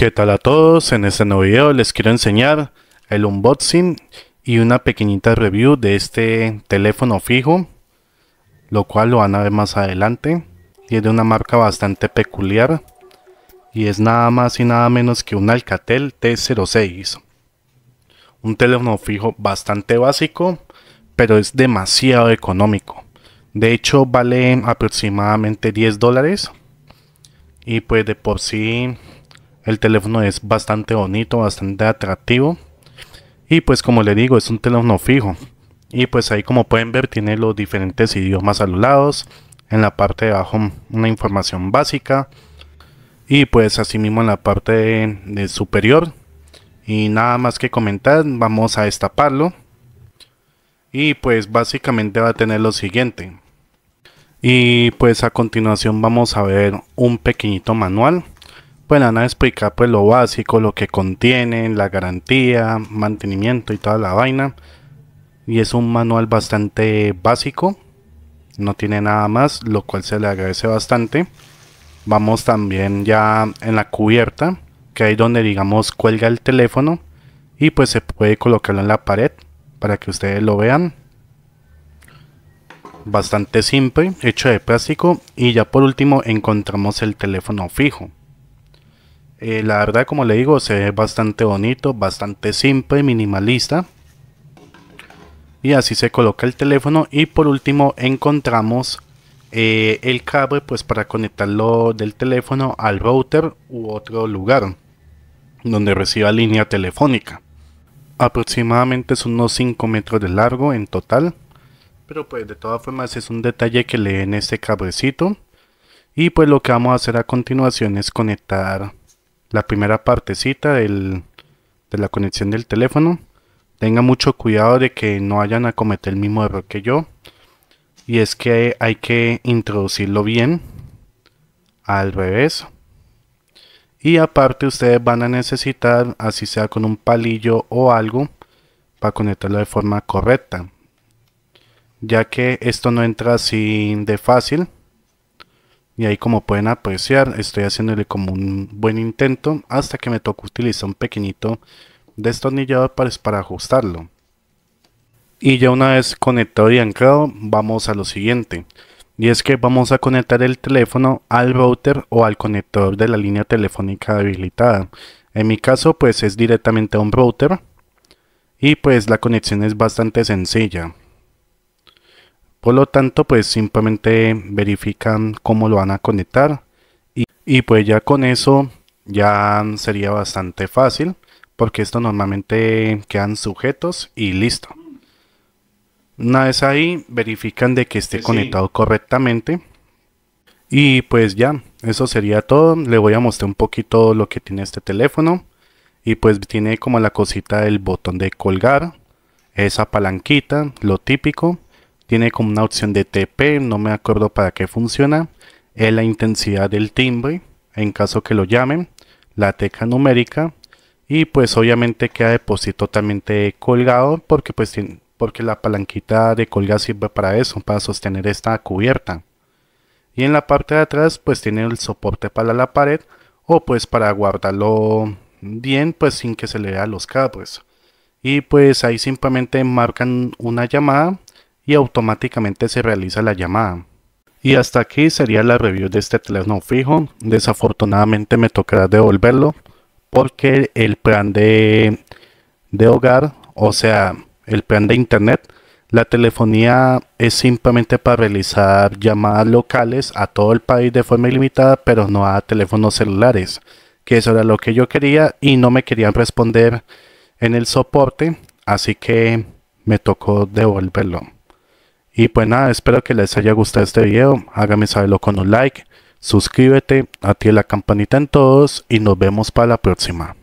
¿Qué tal a todos? En este nuevo video les quiero enseñar el unboxing y una pequeñita review de este teléfono fijo, lo cual lo van a ver más adelante y es de una marca bastante peculiar y es nada más y nada menos que un Alcatel T06. Un teléfono fijo bastante básico, pero es demasiado económico. De hecho vale aproximadamente 10 dólares y pues de por sí el teléfono es bastante bonito, bastante atractivo. Y pues como le digo, es un teléfono fijo. Y pues ahí como pueden ver tiene los diferentes idiomas a los En la parte de abajo una información básica. Y pues así mismo en la parte superior. Y nada más que comentar, vamos a destaparlo. Y pues básicamente va a tener lo siguiente. Y pues a continuación vamos a ver un pequeñito manual pues van a explicar pues lo básico, lo que contienen, la garantía, mantenimiento y toda la vaina. Y es un manual bastante básico, no tiene nada más, lo cual se le agradece bastante. Vamos también ya en la cubierta, que ahí donde digamos cuelga el teléfono y pues se puede colocarlo en la pared para que ustedes lo vean. Bastante simple, hecho de plástico y ya por último encontramos el teléfono fijo eh, la verdad, como le digo, se ve bastante bonito, bastante simple, minimalista. Y así se coloca el teléfono. Y por último encontramos eh, el cable pues para conectarlo del teléfono al router u otro lugar donde reciba línea telefónica. Aproximadamente son unos 5 metros de largo en total. Pero pues de todas formas es un detalle que le en este cablecito. Y pues lo que vamos a hacer a continuación es conectar la primera partecita del, de la conexión del teléfono. Tenga mucho cuidado de que no vayan a cometer el mismo error que yo. Y es que hay que introducirlo bien al revés. Y aparte ustedes van a necesitar, así sea con un palillo o algo, para conectarlo de forma correcta. Ya que esto no entra así de fácil y ahí como pueden apreciar estoy haciéndole como un buen intento hasta que me toca utilizar un pequeñito destornillador para, para ajustarlo. Y ya una vez conectado y anclado vamos a lo siguiente. Y es que vamos a conectar el teléfono al router o al conector de la línea telefónica habilitada. En mi caso pues es directamente a un router. Y pues la conexión es bastante sencilla. Por lo tanto, pues simplemente verifican cómo lo van a conectar y, pues ya con eso ya sería bastante fácil porque esto normalmente quedan sujetos y listo. Una vez ahí, verifican de que esté conectado correctamente. Y pues ya, eso sería todo. Le voy a mostrar un poquito lo que tiene este teléfono. Y pues tiene como la cosita del botón de colgar, esa palanquita, lo típico. Tiene como una opción de TP, no me acuerdo para qué funciona. Es la intensidad del timbre, en caso que lo llamen. La tecla numérica. Y pues obviamente queda de totalmente colgado porque pues porque la palanquita de colga sirve para eso, para sostener esta cubierta. Y en la parte de atrás pues tiene el soporte para la pared o pues para guardarlo bien pues sin que se le vea los cables y pues ahí simplemente marcan una llamada y automáticamente se realiza la llamada. Y hasta aquí sería la review de este teléfono fijo. Desafortunadamente me tocará devolverlo porque el plan de, de hogar, o sea, el plan de internet, la telefonía es simplemente para realizar llamadas locales a todo el país de forma ilimitada, pero no a teléfonos celulares, que eso era lo que yo quería y no me querían responder en el soporte, así que me tocó devolverlo. Y pues nada, espero que les haya gustado este video, hágame saberlo con un like, suscríbete, activa la campanita en todos y nos vemos para la próxima.